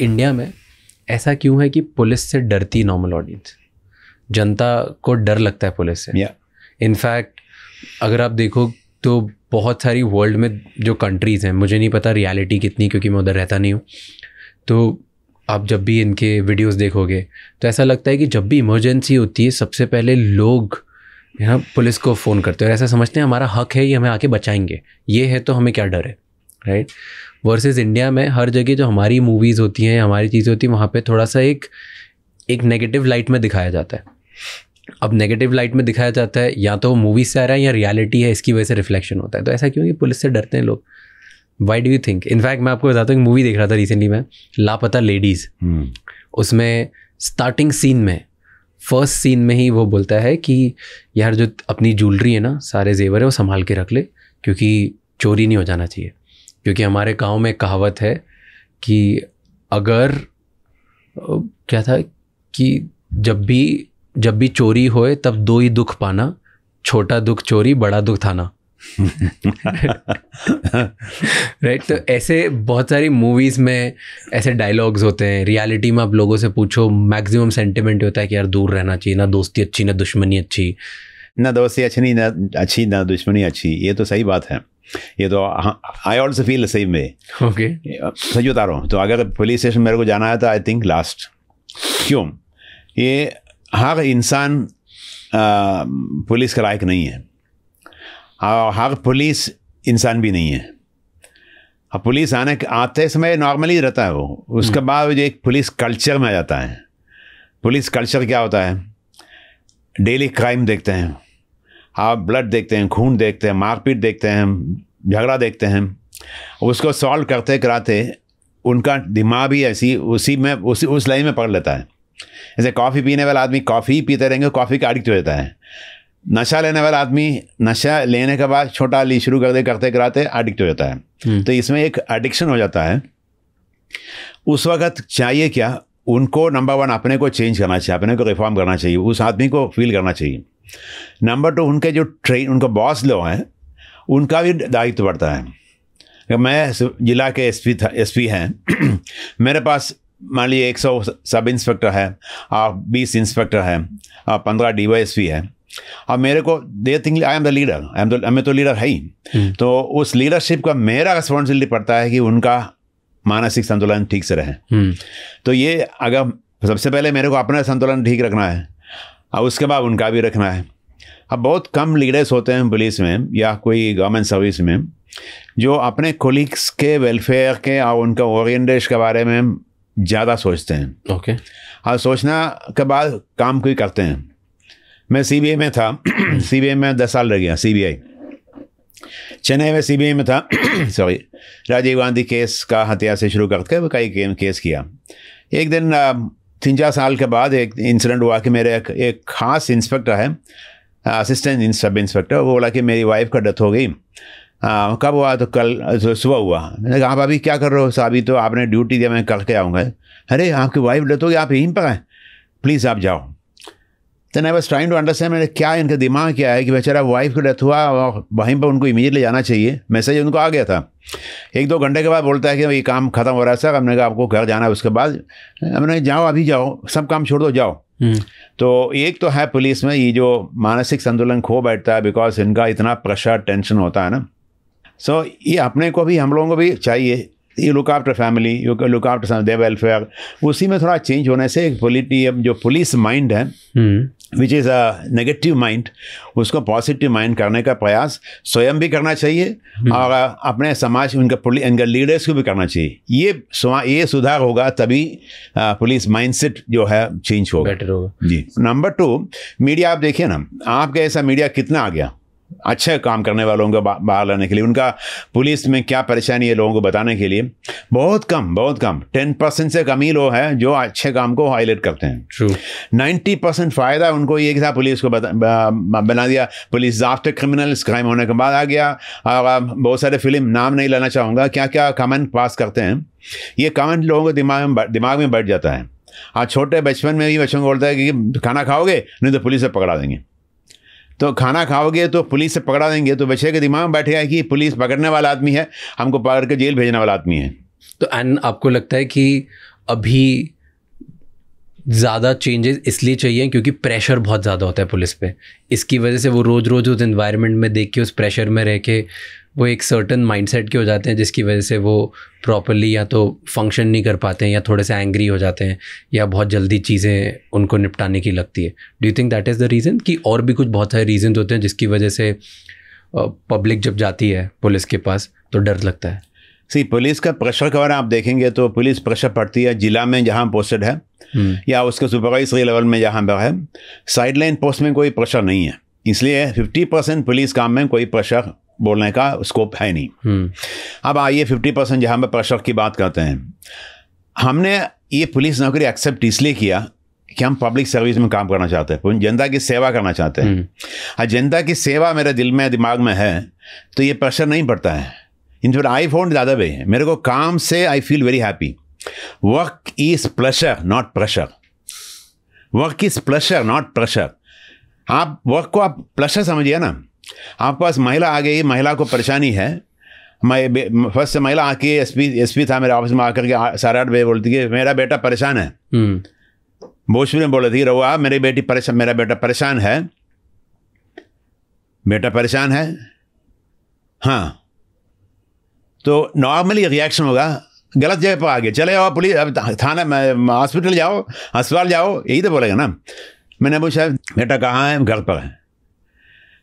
India में ऐसा क्यों है कि पुलिस से डरती नॉर्मल ऑडियंस जनता को डर लगता है पुलिस से इनफैक्ट yeah. अगर आप देखो तो बहुत सारी वर्ल्ड में जो कंट्रीज़ हैं मुझे नहीं पता रियलिटी कितनी क्योंकि मैं उधर रहता नहीं हूँ तो आप जब भी इनके वीडियोस देखोगे तो ऐसा लगता है कि जब भी इमरजेंसी होती है सबसे पहले लोग यहाँ पुलिस को फ़ोन करते हैं और ऐसा समझते हैं हमारा हक है ये हमें आके बचाएंगे ये है तो हमें क्या डर है राइट वर्सेस इंडिया में हर जगह जो हमारी मूवीज़ होती हैं हमारी चीज़ें होती हैं वहाँ पे थोड़ा सा एक एक नेगेटिव लाइट में दिखाया जाता है अब नेगेटिव लाइट में दिखाया जाता है या तो मूवीज से आ रहा है या रियलिटी है इसकी वजह से रिफ्लेक्शन होता है तो ऐसा क्यों कि पुलिस से डरते हैं लोग why do you think in fact मैं आपको बताता हूँ मूवी देख रहा था रिसेंटली मैं लापता लेडीज़ hmm. हम्म। उसमें स्टार्टिंग सीन में फर्स्ट सीन में ही वो बोलता है कि यार जो अपनी ज्वेलरी है ना सारे जेवर है वो संभाल के रख ले क्योंकि चोरी नहीं हो जाना चाहिए क्योंकि हमारे गांव में कहावत है कि अगर क्या था कि जब भी जब भी चोरी होए तब दो ही दुख पाना छोटा दुख चोरी बड़ा दुख थाना राइट तो ऐसे बहुत सारी मूवीज़ में ऐसे डायलॉग्स होते हैं रियलिटी में आप लोगों से पूछो मैक्सिमम सेंटिमेंट होता है कि यार दूर रहना चाहिए ना दोस्ती अच्छी ना दुश्मनी अच्छी ना दोस्ती अच्छी ना अच्छी ना दुश्मनी अच्छी ये तो सही बात है ये तो I also feel the same way okay सही बता रहा हूँ तो अगर पुलिस स्टेशन मेरे को जाना है तो आई थिंक लास्ट क्यों ये हर इंसान पुलिस के लायक नहीं है और हर पुलिस इंसान भी नहीं है अब पुलिस आने आते समय नॉर्मली रहता है वो उसके हम्म। बाद जो एक पुलिस कल्चर में आ जाता है पुलिस कल्चर क्या होता है डेली क्राइम देखते हैं आप ब्लड देखते हैं खून देखते हैं मारपीट देखते हैं झगड़ा देखते हैं उसको सॉल्व करते कराते उनका दिमाग भी ऐसी उसी में उसी उस लाइन में पकड़ लेता है जैसे कॉफ़ी पीने वाला आदमी कॉफ़ी पीते रहेंगे कॉफ़ी का अडिक्ट हो जाता है नशा लेने वाला आदमी नशा लेने के बाद छोटा ली शुरू कर दे करते कराते अडिक्ट हो जाता है हम्म। तो इसमें एक एडिक्शन हो जाता है उस वक्त चाहिए क्या उनको नंबर वन अपने को चेंज करना चाहिए अपने को रिफॉर्म करना चाहिए उस आदमी को फील करना चाहिए नंबर टू उनके जो ट्रेन उनका बॉस लोग हैं उनका भी दायित्व बढ़ता है मैं जिला के एसपी था एसपी हैं मेरे पास मान लीजिए एक सौ सब इंस्पेक्टर है और बीस इंस्पेक्टर हैं और पंद्रह डी वाई एस पी है और मेरे को they think I am the leader I am the मैं तो लीडर है ही हम्म। तो उस लीडरशिप का मेरा रिस्पॉन्सिबिलिटी पड़ता है कि उनका मानसिक संतुलन ठीक से रहे हम्म। तो ये अगर सबसे पहले मेरे को अपना संतुलन ठीक रखना है अब उसके बाद उनका भी रखना है अब बहुत कम लीडर्स होते हैं पुलिस में या कोई गवर्नमेंट सर्विस में जो अपने कोलिग्स के वेलफेयर के और उनका ओरिएंटेशन के बारे में ज़्यादा सोचते हैं ओके okay. और सोचना के बाद काम कोई करते हैं मैं सी में था सी में दस साल रह गया सी चेन्नई में सी में था सॉरी राजीव गांधी केस का हत्या से शुरू करके कई केस किया एक दिन तीन चार साल के बाद एक इंसिडेंट हुआ कि मेरे एक, एक खास इंस्पेक्टर है असिस्टेंट सब इंस्पेक्टर वो बोला कि मेरी वाइफ का डेथ हो गई आ, कब हुआ तो कल तो सुबह हुआ मैंने कहा आप अभी क्या कर रहे हो साहब तो आपने ड्यूटी दिया मैं कल के आऊँगा अरे आपकी वाइफ डेथ हो गई आप यहीं पर आए प्लीज़ आप जाओ then I was trying to understand क्या इनका दिमाग क्या है कि बेचारा वाइफ की डेथ हुआ और वहीं पर उनको इमीजिएटली जाना चाहिए मैसेज उनको आ गया था एक दो घंटे के बाद बोलता है कि ये काम खत्म हो रहा है सर हमने कहा आपको घर जाना है उसके बाद हमने जाओ अभी जाओ सब काम छोड़ दो जाओ हम्म। तो एक तो है पुलिस में ये जो मानसिक संतुलन खो बैठता है बिकॉज इनका इतना प्रेशर टेंशन होता है ना सो so, ये अपने को भी हम लोगों को भी चाहिए you look after family you look after the welfare उसी में थोड़ा चेंज होने से पोलिटी जो पुलिस माइंड है which is a negative mind उसको पॉजिटिव माइंड करने का प्रयास स्वयं भी करना चाहिए हम्म। और अपने समाज उनके उनके लीडर्स को भी करना चाहिए ये ये सुधार होगा तभी पुलिस माइंडसेट जो है चेंज होगा बेटर होगा जी नंबर टू मीडिया आप देखिए ना आपका ऐसा मीडिया कितना आ गया अच्छे काम करने वालों को बा, बाहर लाने के लिए उनका पुलिस में क्या परेशानी है लोगों को बताने के लिए बहुत कम बहुत कम टेन परसेंट से कम ही लोग हैं जो अच्छे काम को हाईलाइट करते हैं नाइन्टी परसेंट फ़ायदा उनको ये था पुलिस को बता, बना दिया पुलिस आफ्टर क्रिमिनल्स क्राइम होने के बाद आ गया बहुत सारे फिल्म नाम नहीं लाना चाहूँगा क्या क्या कमेंट पास करते हैं ये कमेंट लोगों के दिमाग में दिमाग में बैठ जाता है आज छोटे बचपन में ही बच्चों को बोलता है कि खाना खाओगे नहीं तो पुलिस से पकड़ा देंगे तो खाना खाओगे तो पुलिस से पकड़ा देंगे तो बच्चे के दिमाग में बैठेगा कि पुलिस पकड़ने वाला आदमी है हमको पकड़ के जेल भेजने वाला आदमी है तो एंड आपको लगता है कि अभी ज़्यादा चेंजेस इसलिए चाहिए क्योंकि प्रेशर बहुत ज़्यादा होता है पुलिस पे इसकी वजह से वो रोज़ रोज़ उस इन्वायरमेंट में देख के उस प्रेशर में रह के वो एक सर्टन माइंडसेट के हो जाते हैं जिसकी वजह से वो प्रॉपरली या तो फंक्शन नहीं कर पाते हैं या थोड़े से एंग्री हो जाते हैं या बहुत जल्दी चीज़ें उनको निपटाने की लगती है do you think that is the reason कि और भी कुछ बहुत सारे रीजन होते हैं जिसकी वजह से पब्लिक जब जाती है पुलिस के पास तो डर लगता है सी पुलिस का प्रेशर कवर आप देखेंगे तो पुलिस प्रेशर पड़ती है ज़िला में जहाँ पोस्टेड है हम्म। या उसके सुपरवाइजरी लेवल में जहाँ पर है साइडलाइन पोस्ट में कोई प्रेशर नहीं है इसलिए फिफ्टी परसेंट पुलिस काम में कोई प्रेशर बोलने का स्कोप है नहीं हम्म। अब आइए फिफ्टी परसेंट जहाँ पर प्रेशर की बात करते हैं हमने ये पुलिस नौकरी एक्सेप्ट इसलिए किया कि हम पब्लिक सर्विस में काम करना चाहते हैं जनता की सेवा करना चाहते हैं और हम्म। हाँ, जनता की सेवा मेरे दिल में दिमाग में है तो ये प्रेशर नहीं पड़ता है इन फिर आई फोन ज़्यादा भी है मेरे को काम से I feel very happy work is pleasure not pressure work is pleasure not pressure आप वर्क को आप प्लेशर समझिए ना आपके पास महिला आ गई महिला को परेशानी है मैं फर्स्ट से महिला आके एस पी एस पी था मेरे ऑफिस में आकर के साढ़े आठ बजे बोलती है मेरा बेटा परेशान है हम्म। भोजपुरी में बोल रही थी रहुआ मेरी बेटी परेशान मेरा बेटा परेशान है बेटा परेशान है हाँ तो नॉर्मली रिएक्शन होगा गलत जगह पर आ गए चले जाओ पुलिस अब थाना हॉस्पिटल जाओ अस्पताल जाओ यही तो बोलेगा ना मैंने पूछा बेटा कहाँ है घर पर है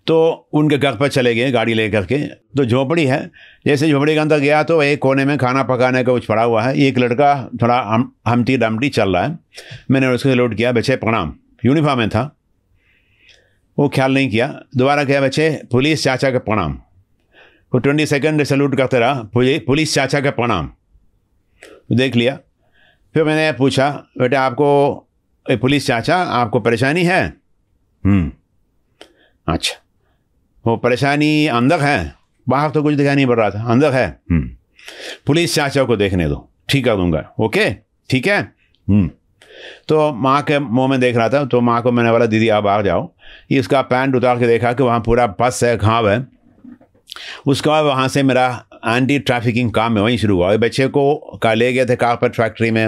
तो उनके घर पर चले गए गाड़ी ले करके तो झोपड़ी है जैसे झोपड़ी के अंदर गया तो एक कोने में खाना पकाने का कुछ पड़ा हुआ है एक लड़का थोड़ा हम हमटी डमटी चल रहा है मैंने उसको सलूट किया बच्चे प्रणाम यूनिफॉर्म में था वो ख्याल नहीं किया दोबारा गया बच्चे पुलिस चाचा का प्रणाम वो ट्वेंटी सेकेंड सल्यूट करते रहा पुलिस चाचा का प्रणाम तो देख लिया फिर मैंने पूछा बेटे आपको ए, पुलिस चाचा आपको परेशानी है हम्म। अच्छा वो परेशानी अंधक है बाहर तो कुछ दिखाई नहीं पड़ रहा था अंधक है हम्म। पुलिस चाचा को देखने दो ठीक कर दूंगा ओके ठीक है हम्म। तो माँ के मुंह में देख रहा था तो माँ को मैंने बोला दीदी आप आ जाओ ये इसका पैंट उतार के देखा कि वहाँ पूरा बस है घाव है उसके बाद वहाँ से मेरा एंटी ट्रैफिकिंग काम में वहीं शुरू हुआ बच्चे को का ले गए थे कारपेट फैक्ट्री में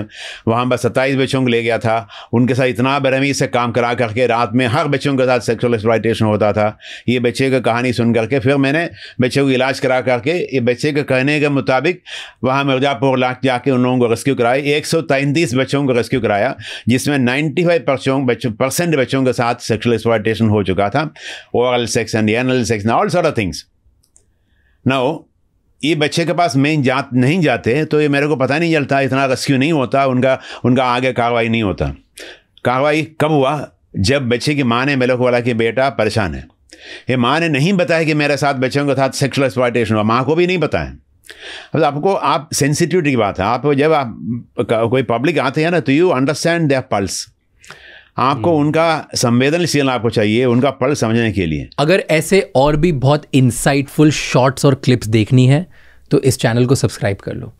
वहाँ बस सत्ताईस बच्चों को ले गया था उनके साथ इतना बरहमी से काम करा करके रात में हर बच्चों के साथ सेक्सुअल एक्सप्लाइटेशन होता था ये बच्चे की कहानी सुन करके फिर मैंने बच्चे को इलाज करा करके ये बच्चे के कहने के मुताबिक वहाँ मिर्ज़ापुर लाख जाके उन लोगों को रेस्क्यू कराया एक सौ तैंतीस बच्चों को रेस्क्यू कराया जिसमें नाइन्टी फाइव बच्चों परसेंट बच्चों के साथ सेक्सुअल एक्सप्लाइटेशन हो चुका था oral sex and anal sex all sort of things now ये बच्चे के पास मेन जात नहीं जाते तो ये मेरे को पता नहीं चलता इतना रेस्क्यू नहीं होता उनका उनका आगे कार्रवाई नहीं होता कार्रवाई कब हुआ जब बच्चे की माँ ने मेरे को बोला कि बेटा परेशान है ये माँ ने नहीं बताया कि मेरे साथ बच्चों के साथ सेक्सुअल एक्सप्लाइटेशन हुआ माँ को भी नहीं पता है अब तो आपको आप सेंसिटिविटी की बात है आप जब आप कोई पब्लिक आते हैं ना तो यू अंडरस्टैंड दे पल्स आपको हम्म। उनका संवेदनशील आपको चाहिए उनका पल समझने के लिए अगर ऐसे और भी बहुत इंसाइटफुल शॉर्ट्स और क्लिप्स देखनी है तो इस चैनल को सब्सक्राइब कर लो